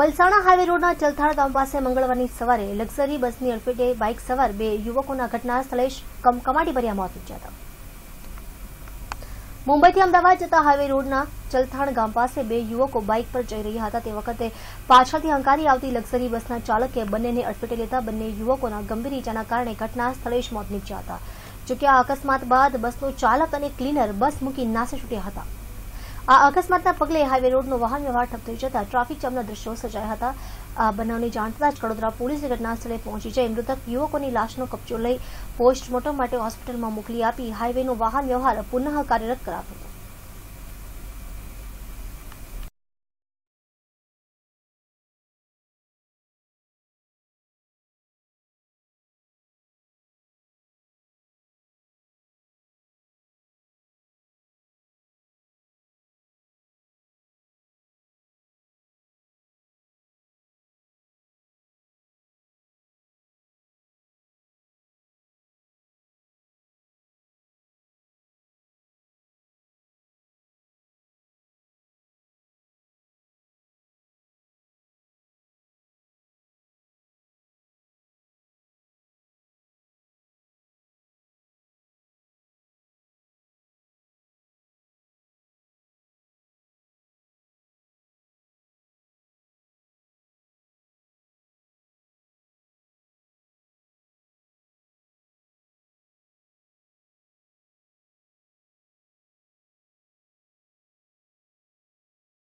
Palsana highway રોડના ચલથાણ ગામ પાસે મંગળવારની સવારે લક્ઝરી બસની અડફેટે બાઇક સવાર બે યુવકોના ઘટના સ્થળે કમાટીભર્યા મોત નીપજ્યા હતા મુંબઈથી અમદાવાદ જતા હાઈવે રોડના ચલથાણ ગામ પાસે બે યુવકો બાઇક પર જઈ રહ્યા હતા તે વખતે પાછળથી હંકારી આવતી લક્ઝરી બસના ચાલકે બંનેને અડફેટે લેતા બંને યુવકોના ગંભીર ઇજાના કારણે ઘટના સ્થળે જ મોત નીપજ્યા હતા જોકે આ અકસ્માત બાદ બસનો ચાલક અને ક્લીનર બસ મૂકી નાસે છૂટ્યા હતા આ અકસ્માતના પગલે હાઈવે રોડનો વાહન વ્યવહાર ઠપ થઈ જતા ટ્રાફિક જામના દ્રશ્યો સર્જાયા હતા આ બનાવની જાણ થતાં જ કડોદરા પોલીસ ઘટના સ્થળે પહોંચી જઈ મૃતક યુવકોની લાશનો કબજો લઈ પોસ્ટમોર્ટમ માટે હોસ્પિટલમાં મોકલી આપી હાઈવેનો વાહન વ્યવહાર પુનઃ કાર્યરત કરાવ્યો હતો